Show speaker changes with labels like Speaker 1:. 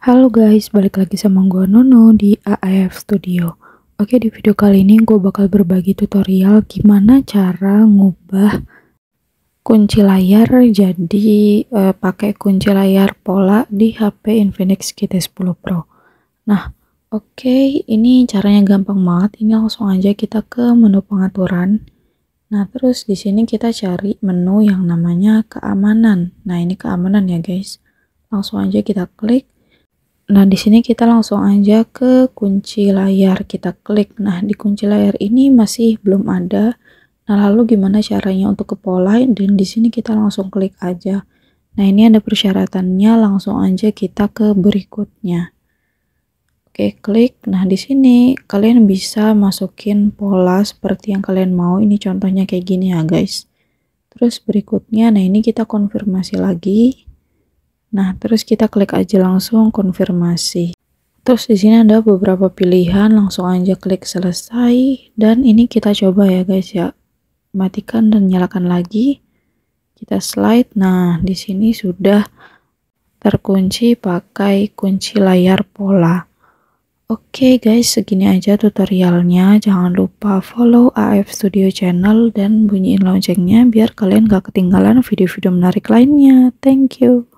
Speaker 1: Halo guys, balik lagi sama gue Nono di AIF Studio Oke, di video kali ini gue bakal berbagi tutorial gimana cara ngubah kunci layar jadi eh, pakai kunci layar pola di HP Infinix GT10 Pro Nah, oke, okay, ini caranya gampang banget Ini langsung aja kita ke menu pengaturan Nah, terus di sini kita cari menu yang namanya keamanan Nah, ini keamanan ya guys Langsung aja kita klik Nah, di sini kita langsung aja ke kunci layar, kita klik. Nah, di kunci layar ini masih belum ada. Nah, lalu gimana caranya untuk ke pola? Dan di sini kita langsung klik aja. Nah, ini ada persyaratannya, langsung aja kita ke berikutnya. Oke, klik. Nah, di sini kalian bisa masukin pola seperti yang kalian mau. Ini contohnya kayak gini ya, guys. Terus berikutnya, nah ini kita konfirmasi lagi. Nah, terus kita klik aja langsung konfirmasi. Terus di sini ada beberapa pilihan, langsung aja klik selesai dan ini kita coba ya guys ya. Matikan dan nyalakan lagi. Kita slide. Nah, di sini sudah terkunci pakai kunci layar pola. Oke okay guys, segini aja tutorialnya. Jangan lupa follow AF Studio channel dan bunyiin loncengnya biar kalian gak ketinggalan video-video menarik lainnya. Thank you.